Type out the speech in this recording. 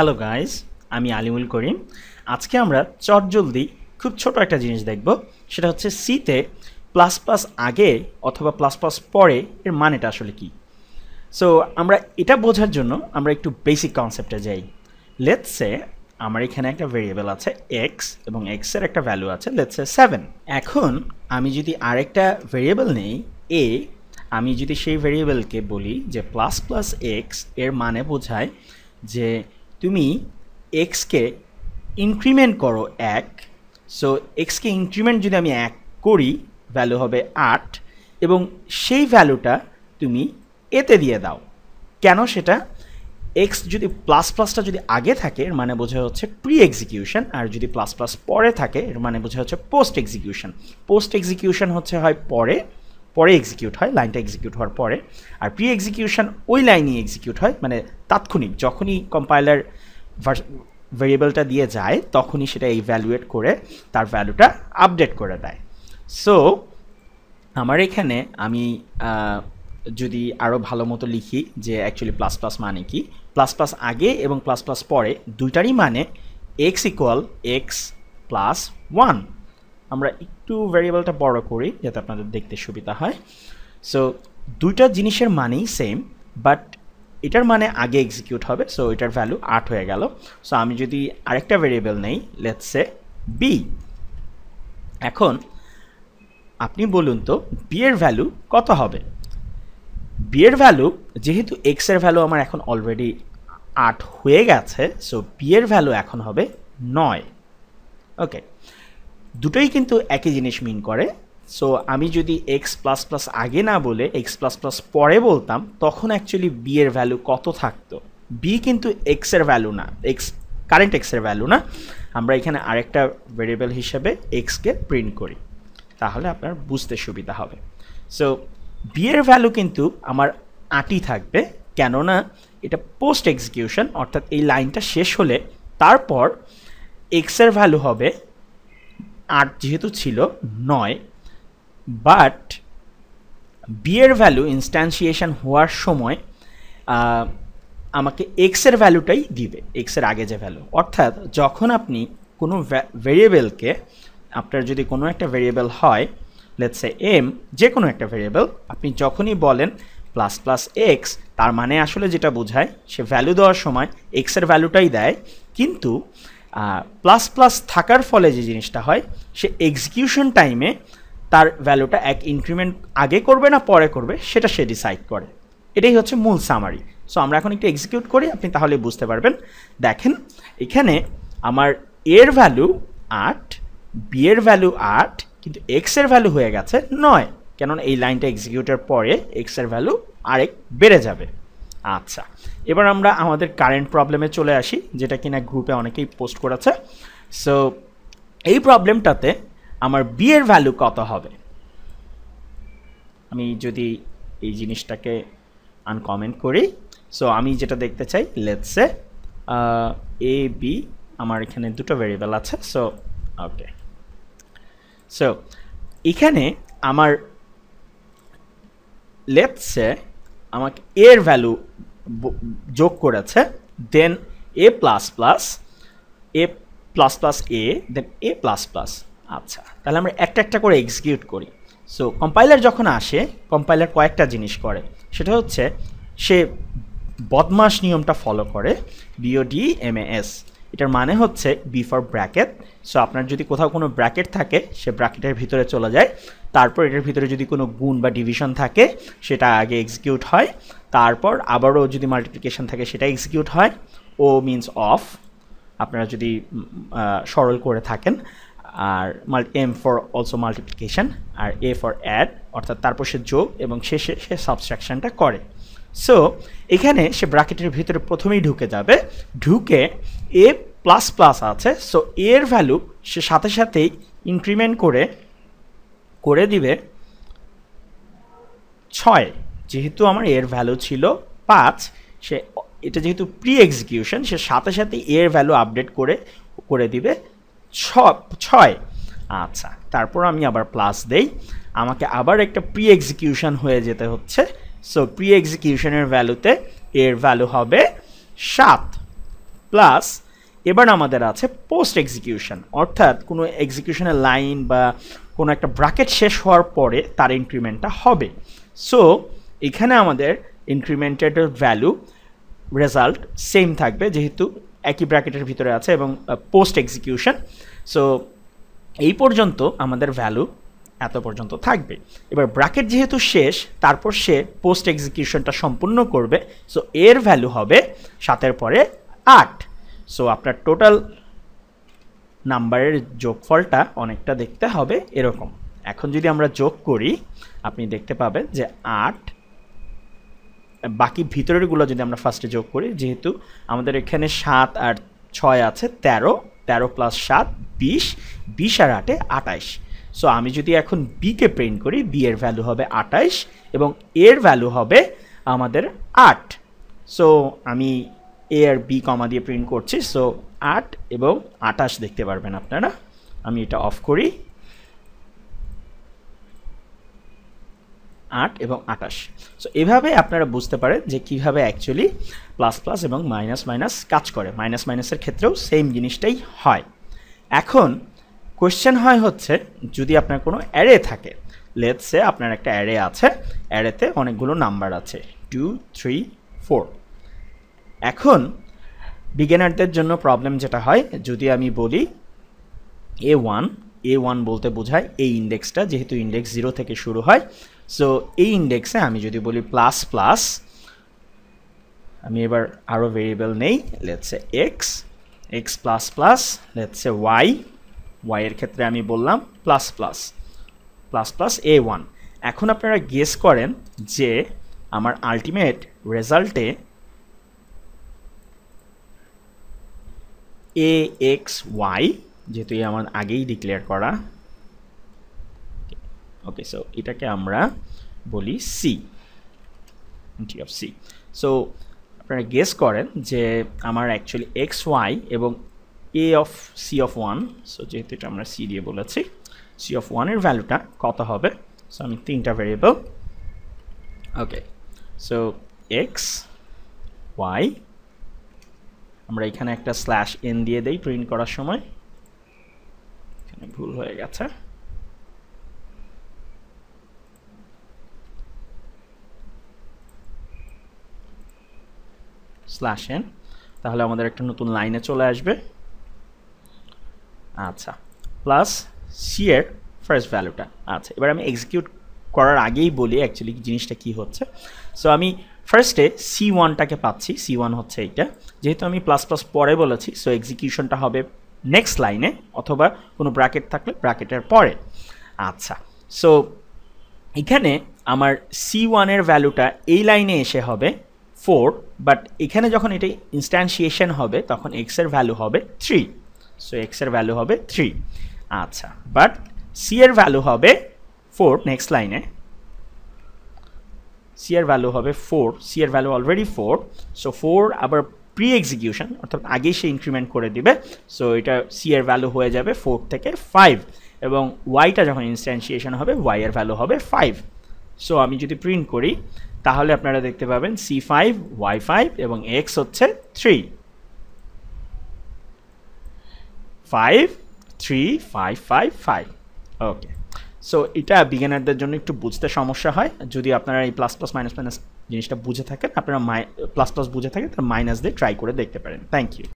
hello guys আমি আলিমুল করিম আজকে আমরা চটজলদি খুব ছোট একটা জিনিস দেখব সেটা হচ্ছে সিতে প্লাস প্লাস আগে অথবা প্লাস প্লাস পরে এর মানেটা আসলে কি সো আমরা এটা বোঝার জন্য আমরা একটু বেসিক কনসেপ্টে যাই লেটসে আমার এখানে একটা ভেরিয়েবল আছে এক্স এবং এক্সের একটা ভ্যালু আছে লেটস সেভেন এখন আমি যদি আরেকটা ভেরিয়েবল নেই এ আমি যদি সেই ভেরিয়েবলকে বলি যে প্লাস প্লাস এক্স এর মানে বোঝায় যে তুমি এক্সকে ইনক্রিমেন্ট করো এক সো এক্সকে ইনক্রিমেন্ট যদি আমি এক করি ভ্যালু হবে আট এবং সেই ভ্যালুটা তুমি এতে দিয়ে দাও কেন সেটা এক্স যদি প্লাস প্লাসটা যদি আগে থাকে এর মানে বোঝা হচ্ছে প্রি এক্সিকিউশন আর যদি প্লাস প্লাস পরে থাকে এর মানে বোঝা হচ্ছে পোস্ট এক্সিকিউশন পোস্ট এক্সিকিউশন হচ্ছে হয় পরে পরে এক্সিকিউট হয় লাইনটা এক্সিকিউট হওয়ার পরে আর প্রি এক্সিকিউশন ওই লাইনই এক্সিকিউট হয় মানে তাৎক্ষণিক যখনই কম্পাইলার ভেরিয়েবলটা দিয়ে যায় তখনই সেটা ইভ্যালুয়েট করে তার ভ্যালুটা আপডেট করে দেয় সো আমার এখানে আমি যদি আরও ভালো মতো লিখি যে অ্যাকচুয়ালি প্লাস প্লাস মানে কি প্লাস প্লাস আগে এবং প্লাস প্লাস পরে দুইটারই মানে X equal X plus one আমরা একটু ভ্যারিয়েবলটা বড় করি যাতে আপনাদের দেখতে সুবিধা হয় সো দুইটা জিনিসের মানেই সেম বাট এটার মানে আগে এক্সিকিউট হবে সো এটার ভ্যালু আট হয়ে গেল সো আমি যদি আরেকটা ভেরিয়েবল নেই লেটসে বি এখন আপনি বলুন তো বিয়ের ভ্যালু কত হবে বিয়ের ভ্যালু যেহেতু এক্সের ভ্যালু আমার এখন অলরেডি আট হয়ে গেছে সো বিয়ের ভ্যালু এখন হবে নয় ওকে দুটোই কিন্তু একই জিনিস মিন করে সো আমি যদি এক্স প্লাস প্লাস আগে না বলে এক্স প্লাস প্লাস পরে বলতাম তখন অ্যাকচুয়ালি বি এর ভ্যালু কত থাকতো বি কিন্তু এক্স এর ভ্যালু না এক্স কারেন্ট এক্স এর ভ্যালু না আমরা এখানে আরেকটা ভেরিয়েবল হিসেবে এক্সকে প্রিন্ট করি তাহলে আপনার বুঝতে সুবিধা হবে সো বি এর ভ্যালু কিন্তু আমার আটি থাকবে কেননা এটা পোস্ট এক্সিকিউশন অর্থাৎ এই লাইনটা শেষ হলে তারপর এক্সের ভ্যালু হবে আট যেহেতু ছিল নয় বাট বিয়ের ভ্যালু ইনস্ট্যান্সিয়েশন হওয়ার সময় আমাকে এক্সের ভ্যালুটাই দিবে এক্সের আগে যে ভ্যালু অর্থাৎ যখন আপনি কোনো ভেরিয়েবলকে আপনার যদি কোনো একটা ভেরিয়েবল হয় লেটস এ এম যে কোনো একটা ভেরিয়েবল আপনি যখনই বলেন প্লাস প্লাস এক্স তার মানে আসলে যেটা বোঝায় সে ভ্যালু দেওয়ার সময় এক্সের ভ্যালুটাই দেয় কিন্তু প্লাস প্লাস থাকার ফলে যে জিনিসটা হয় সে এক্সিকিউশন টাইমে তার ভ্যালুটা এক ইনক্রিমেন্ট আগে করবে না পরে করবে সেটা সে ডিসাইড করে এটাই হচ্ছে মূল সামারি সো আমরা এখন একটু এক্সিকিউট করি আপনি তাহলে বুঝতে পারবেন দেখেন এখানে আমার এর ভ্যালু আট বি এর ভ্যালু আট কিন্তু এক্সের ভ্যালু হয়ে গেছে নয় কেননা এই লাইনটা এক্সিকিউটের পরে এক্সের ভ্যালু আরেক বেড়ে যাবে আচ্ছা এবার আমরা আমাদের কারেন্ট প্রবলেমে চলে আসি যেটা কিনা গ্রুপে অনেকেই পোস্ট করেছে সো এই প্রবলেমটাতে আমার বি এর ভ্যালু কত হবে আমি যদি এই জিনিসটাকে আনকমেন্ট করি সো আমি যেটা দেখতে চাই লেটসে এ বি আমার এখানে দুটো ভেরিয়েবল আছে সো ওকে সো এখানে আমার লেটসে আমাকে এর ভ্যালু যোগ করেছে then A plus plus A plus plus A then A plus plus আচ্ছা তাহলে আমরা একটা একটা করে এক্সিকিউট করি সো কম্পাইলার যখন আসে কম্পাইলার কয়েকটা জিনিস করে সেটা হচ্ছে সে বদমাস নিয়মটা ফলো করে বিওডি এম এস এটার মানে হচ্ছে বি ফর ব্র্যাকেট সো আপনার যদি কোথাও কোনো ব্র্যাকেট থাকে সে ব্র্যাকেটের ভিতরে চলে যায় তারপর এটার ভিতরে যদি কোনো গুণ বা ডিভিশন থাকে সেটা আগে এক্সিকিউট হয় তারপর আবারও যদি মাল্টিপ্লিকেশন থাকে সেটা এক্সিকিউট হয় ও মিনস অফ আপনারা যদি সরল করে থাকেন আর multi M for also multiplication আর এ ফর অ্যাড অর্থাৎ তারপর সে যোগ এবং শেষে সে সাবস্ট্রাকশানটা করে সো এখানে সে ব্র্যাকেটের ভিতরে প্রথমেই ঢুকে যাবে ঢুকে এ প্লাস প্লাস আছে সো এর ভ্যালু সে সাথে সাথেই ইনক্রিমেন্ট করে করে দিবে ছয় যেহেতু আমার এর ভ্যালু ছিল পাঁচ সে এটা যেহেতু প্রি এক্সিকিউশন সে সাথে সাথে এর ভ্যালু আপডেট করে করে দিবে ছয় আচ্ছা তারপর আমি আবার প্লাস দেই আমাকে আবার একটা প্রি এক্সিকিউশন হয়ে যেতে হচ্ছে সো প্রি এক্সিকিউশনের ভ্যালুতে এর ভ্যালু হবে সাত প্লাস এবার আমাদের আছে পোস্ট এক্সিকিউশন অর্থাৎ কোনো এক্সিকিউশনের লাইন বা কোনো একটা ব্রাকেট শেষ হওয়ার পরে তার ইনক্রিমেন্টটা হবে সো এখানে আমাদের ইনক্রিমেন্টেড ভ্যালু রেজাল্ট সেম থাকবে যেহেতু একই ব্র্যাকেটের ভিতরে আছে এবং পোস্ট এক্সিকিউশন সো এই পর্যন্ত আমাদের ভ্যালু এত পর্যন্ত থাকবে এবার ব্র্যাকেট যেহেতু শেষ তারপর সে পোস্ট এক্সিকিউশনটা সম্পূর্ণ করবে সো এর ভ্যালু হবে সাতের পরে আট সো আপনার টোটাল নাম্বারের যোগফলটা অনেকটা দেখতে হবে এরকম এখন যদি আমরা যোগ করি আপনি দেখতে পাবেন যে আট বাকি ভিতরেরগুলো যদি আমরা ফার্স্টে যোগ করি যেহেতু আমাদের এখানে সাত আর ছয় আছে ১৩ ১৩ প্লাস সাত বিশ বিশ আর আটে আটাইশ সো আমি যদি এখন বিকে প্রিন্ট করি বি এর ভ্যালু হবে আটাইশ এবং এর ভ্যালু হবে আমাদের আট সো আমি এ আর বি কমা দিয়ে প্রিন্ট করছি সো আট এবং আঠাশ দেখতে পারবেন আপনারা আমি এটা অফ করি আট এবং আঠাশ সো এভাবে আপনারা বুঝতে পারেন যে কিভাবে অ্যাকচুয়ালি প্লাস প্লাস এবং মাইনাস মাইনাস কাজ করে মাইনাস মাইনাসের ক্ষেত্রেও সেম জিনিসটাই হয় এখন কোয়েশ্চেন হয় হচ্ছে যদি আপনার কোনো অ্যারে থাকে লেটসে আপনার একটা অ্যারে আছে অ্যারেতে অনেকগুলো নাম্বার আছে টু থ্রি ফোর এখন বিজ্ঞানারদের জন্য প্রবলেম যেটা হয় যদি আমি বলি এ ওয়ান এ ওয়ান বলতে বোঝায় এই ইন্ডেক্সটা যেহেতু ইন্ডেক্স জিরো থেকে শুরু হয় সো এই ইন্ডেক্সে আমি যদি বলি প্লাস প্লাস আমি এবার আরও ভেরিয়েবল নেই let's say X X plus plus let's say Y ওয়াইয়ের ক্ষেত্রে আমি বললাম plus plus plus plus A one এখন আপনারা গেস করেন যে আমার আলটিমেট রেজাল্টে এ এক্স ওয়াই যেহেতু আমার আগেই ডিক্লেয়ার করা ওকে সো এটাকে আমরা বলি C T of C so আপনারা গেস করেন যে আমার অ্যাকচুয়ালি এক্স ওয়াই এবং A of C of one so যেহেতু এটা আমরা সি দিয়ে বলেছি সি অফ ওয়ানের ভ্যালুটা কত হবে সো আমি তিনটা variable okay so X Y আমরা এখানে একটা স্ল্যাশ এন দিয়ে দেই প্রিন্ট করার সময় এখানে ভুল হয়ে গেছে স্ল্যাশ এন তাহলে আমাদের একটা নতুন লাইনে চলে আসবে আচ্ছা প্লাস সি এর ফার্স্ট ভ্যালুটা আচ্ছা এবার আমি এক্সিকিউট করার আগেই বলি অ্যাকচুয়ালি জিনিসটা কি হচ্ছে সো আমি ফার্স্টে সি ওয়ানটাকে পাচ্ছি সি ওয়ান হচ্ছে এইটা যেহেতু আমি প্লাস প্লাস পরে বলেছি সো এক্সিকিউশনটা হবে নেক্সট লাইনে অথবা কোনো ব্র্যাকেট থাকলে ব্র্যাকেটের পরে আচ্ছা সো এখানে আমার সি ওয়ানের ভ্যালুটা এই লাইনে এসে হবে ফোর বাট এখানে যখন এটি ইনস্ট্যান্সিয়েশন হবে তখন এক্সের ভ্যালু হবে থ্রি সো এক্সের ভ্যালু হবে থ্রি আচ্ছা বাট সি এর ভ্যালু হবে ফোর নেক্সট লাইনে সি এর ভ্যালু হবে ফোর সি এর value already four so four আবার প্রি এক্সিকিউশন অর্থাৎ আগেই সে ইনক্রিমেন্ট করে দিবে সো এটা সি এর ভ্যালু হয়ে যাবে ফোর থেকে ফাইভ এবং ওয়াইটা যখন ইনস্ট্যান্সিয়েশন হবে ওয়াই এর ভ্যালু হবে ফাইভ সো আমি যদি প্রিন্ট করি তাহলে আপনারা দেখতে পাবেন সি ফাইভ ওয়াই ফাইভ এবং এক্স হচ্ছে three five three five five five okay so এটা বিজ্ঞানারদের জন্য একটু বুঝতে সমস্যা হয় যদি আপনারা এই প্লাস প্লাস মাইনাস মাইনাস জিনিসটা বুঝে থাকেন আপনারা মাই প্লাস প্লাস বুঝে থাকেন তাহলে মাইনাস দিয়ে ট্রাই করে দেখতে পারেন থ্যাংক ইউ